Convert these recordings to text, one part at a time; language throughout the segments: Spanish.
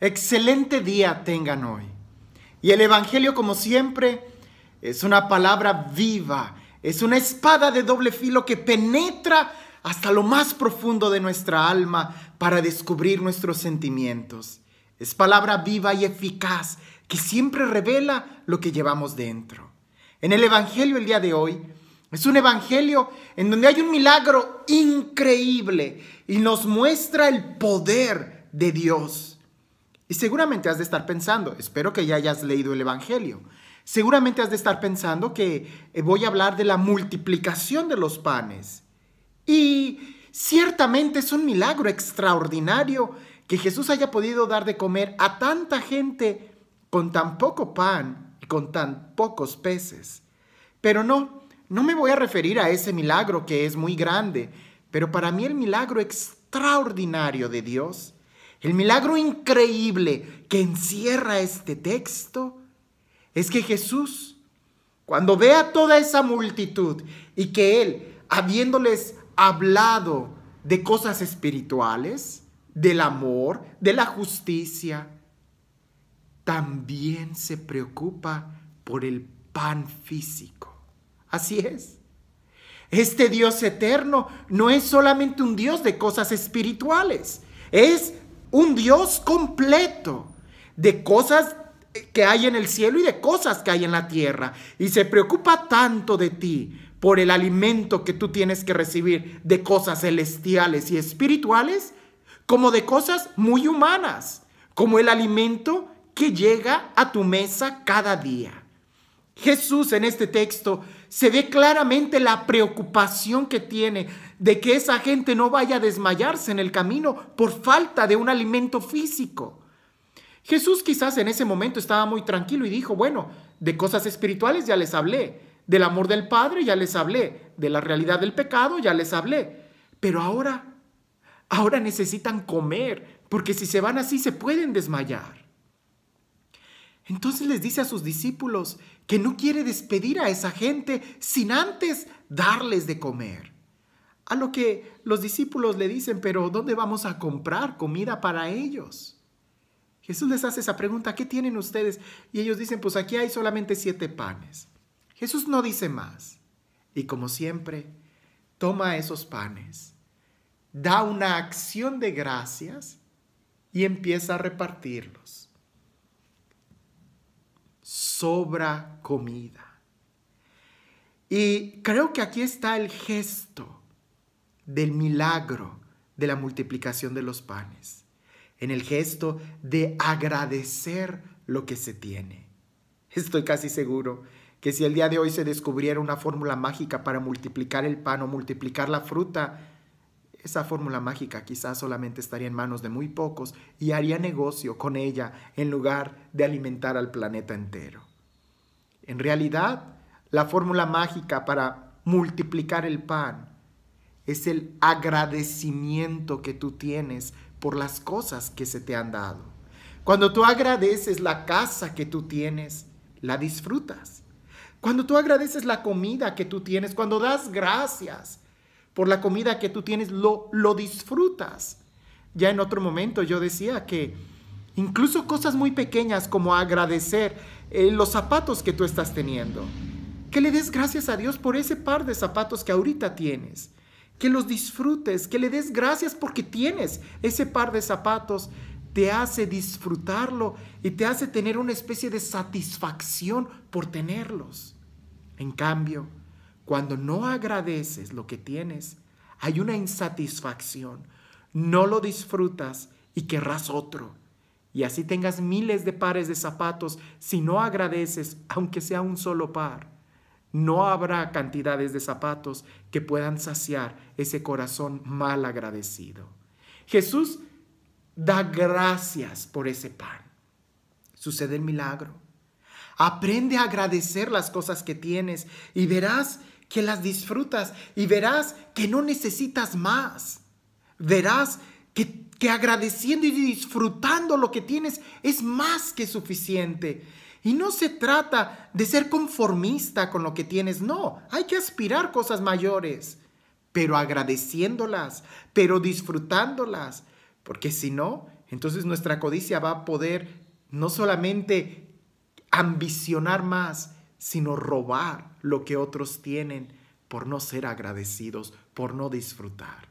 Excelente día tengan hoy. Y el Evangelio, como siempre, es una palabra viva, es una espada de doble filo que penetra hasta lo más profundo de nuestra alma para descubrir nuestros sentimientos. Es palabra viva y eficaz que siempre revela lo que llevamos dentro. En el Evangelio el día de hoy es un Evangelio en donde hay un milagro increíble y nos muestra el poder de Dios. Y seguramente has de estar pensando, espero que ya hayas leído el Evangelio, seguramente has de estar pensando que eh, voy a hablar de la multiplicación de los panes. Y ciertamente es un milagro extraordinario que Jesús haya podido dar de comer a tanta gente con tan poco pan y con tan pocos peces. Pero no, no me voy a referir a ese milagro que es muy grande, pero para mí el milagro extraordinario de Dios el milagro increíble que encierra este texto es que Jesús, cuando ve a toda esa multitud y que Él, habiéndoles hablado de cosas espirituales, del amor, de la justicia, también se preocupa por el pan físico. Así es. Este Dios eterno no es solamente un Dios de cosas espirituales, es un Dios completo de cosas que hay en el cielo y de cosas que hay en la tierra. Y se preocupa tanto de ti por el alimento que tú tienes que recibir de cosas celestiales y espirituales, como de cosas muy humanas, como el alimento que llega a tu mesa cada día. Jesús en este texto se ve claramente la preocupación que tiene de que esa gente no vaya a desmayarse en el camino por falta de un alimento físico. Jesús quizás en ese momento estaba muy tranquilo y dijo, bueno, de cosas espirituales ya les hablé, del amor del Padre ya les hablé, de la realidad del pecado ya les hablé, pero ahora, ahora necesitan comer, porque si se van así se pueden desmayar. Entonces les dice a sus discípulos que no quiere despedir a esa gente sin antes darles de comer. A lo que los discípulos le dicen, pero ¿dónde vamos a comprar comida para ellos? Jesús les hace esa pregunta, ¿qué tienen ustedes? Y ellos dicen, pues aquí hay solamente siete panes. Jesús no dice más. Y como siempre, toma esos panes, da una acción de gracias y empieza a repartirlos sobra comida. Y creo que aquí está el gesto del milagro de la multiplicación de los panes, en el gesto de agradecer lo que se tiene. Estoy casi seguro que si el día de hoy se descubriera una fórmula mágica para multiplicar el pan o multiplicar la fruta, esa fórmula mágica quizás solamente estaría en manos de muy pocos y haría negocio con ella en lugar de alimentar al planeta entero. En realidad, la fórmula mágica para multiplicar el pan es el agradecimiento que tú tienes por las cosas que se te han dado. Cuando tú agradeces la casa que tú tienes, la disfrutas. Cuando tú agradeces la comida que tú tienes, cuando das gracias, por la comida que tú tienes, lo, lo disfrutas. Ya en otro momento yo decía que incluso cosas muy pequeñas como agradecer eh, los zapatos que tú estás teniendo, que le des gracias a Dios por ese par de zapatos que ahorita tienes, que los disfrutes, que le des gracias porque tienes ese par de zapatos, te hace disfrutarlo y te hace tener una especie de satisfacción por tenerlos. En cambio, cuando no agradeces lo que tienes, hay una insatisfacción, no lo disfrutas y querrás otro. Y así tengas miles de pares de zapatos, si no agradeces, aunque sea un solo par, no habrá cantidades de zapatos que puedan saciar ese corazón mal agradecido. Jesús da gracias por ese pan. Sucede el milagro. Aprende a agradecer las cosas que tienes y verás que las disfrutas y verás que no necesitas más. Verás que, que agradeciendo y disfrutando lo que tienes es más que suficiente. Y no se trata de ser conformista con lo que tienes, no, hay que aspirar cosas mayores, pero agradeciéndolas, pero disfrutándolas, porque si no, entonces nuestra codicia va a poder no solamente ambicionar más, sino robar lo que otros tienen por no ser agradecidos, por no disfrutar.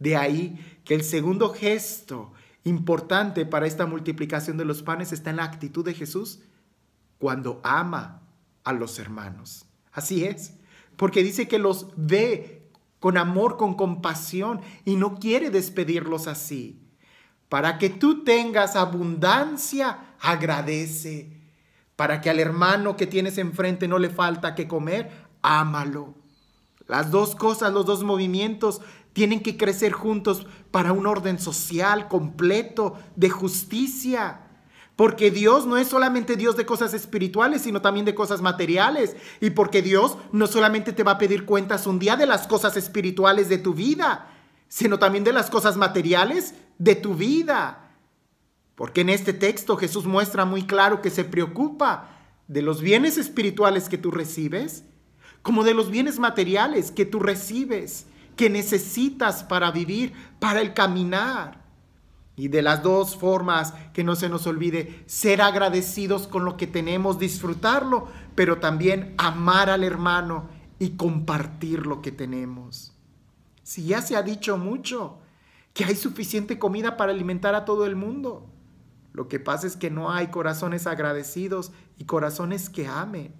De ahí que el segundo gesto importante para esta multiplicación de los panes está en la actitud de Jesús cuando ama a los hermanos. Así es, porque dice que los ve con amor, con compasión, y no quiere despedirlos así. Para que tú tengas abundancia, agradece para que al hermano que tienes enfrente no le falta que comer, ámalo. Las dos cosas, los dos movimientos tienen que crecer juntos para un orden social completo de justicia. Porque Dios no es solamente Dios de cosas espirituales, sino también de cosas materiales. Y porque Dios no solamente te va a pedir cuentas un día de las cosas espirituales de tu vida, sino también de las cosas materiales de tu vida. Porque en este texto Jesús muestra muy claro que se preocupa de los bienes espirituales que tú recibes, como de los bienes materiales que tú recibes, que necesitas para vivir, para el caminar. Y de las dos formas, que no se nos olvide, ser agradecidos con lo que tenemos, disfrutarlo, pero también amar al hermano y compartir lo que tenemos. Si ya se ha dicho mucho, que hay suficiente comida para alimentar a todo el mundo. Lo que pasa es que no hay corazones agradecidos y corazones que amen.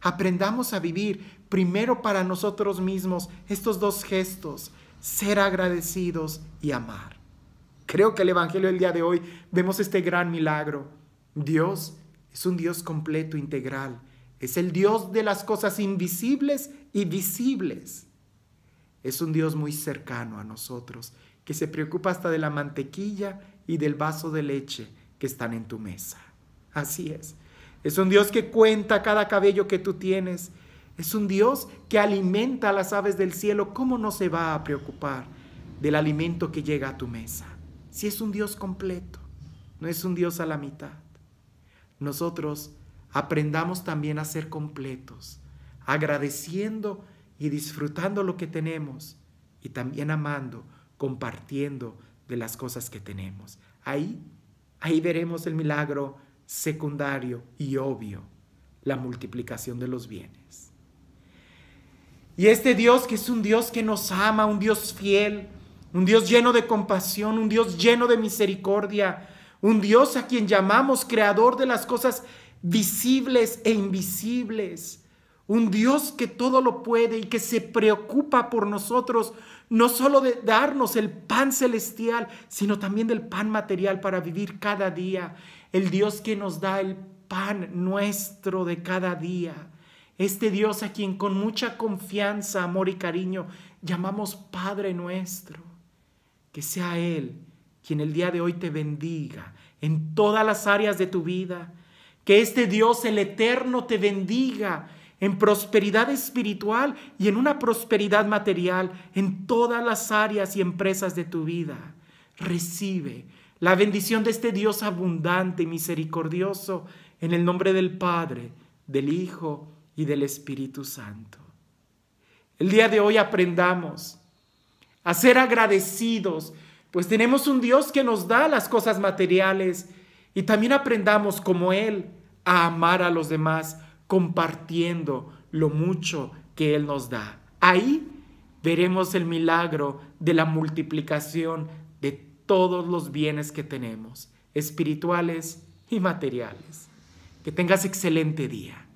Aprendamos a vivir primero para nosotros mismos estos dos gestos, ser agradecidos y amar. Creo que el Evangelio del día de hoy vemos este gran milagro. Dios es un Dios completo, integral. Es el Dios de las cosas invisibles y visibles. Es un Dios muy cercano a nosotros, que se preocupa hasta de la mantequilla y del vaso de leche que están en tu mesa. Así es. Es un Dios que cuenta cada cabello que tú tienes. Es un Dios que alimenta a las aves del cielo. ¿Cómo no se va a preocupar del alimento que llega a tu mesa? Si es un Dios completo, no es un Dios a la mitad. Nosotros aprendamos también a ser completos, agradeciendo y disfrutando lo que tenemos y también amando, compartiendo de las cosas que tenemos. Ahí Ahí veremos el milagro secundario y obvio, la multiplicación de los bienes. Y este Dios que es un Dios que nos ama, un Dios fiel, un Dios lleno de compasión, un Dios lleno de misericordia, un Dios a quien llamamos creador de las cosas visibles e invisibles, un Dios que todo lo puede y que se preocupa por nosotros, no solo de darnos el pan celestial, sino también del pan material para vivir cada día. El Dios que nos da el pan nuestro de cada día. Este Dios a quien con mucha confianza, amor y cariño llamamos Padre nuestro. Que sea Él quien el día de hoy te bendiga en todas las áreas de tu vida. Que este Dios, el eterno, te bendiga en prosperidad espiritual y en una prosperidad material en todas las áreas y empresas de tu vida. Recibe la bendición de este Dios abundante y misericordioso en el nombre del Padre, del Hijo y del Espíritu Santo. El día de hoy aprendamos a ser agradecidos, pues tenemos un Dios que nos da las cosas materiales y también aprendamos como Él a amar a los demás compartiendo lo mucho que Él nos da. Ahí veremos el milagro de la multiplicación de todos los bienes que tenemos, espirituales y materiales. Que tengas excelente día.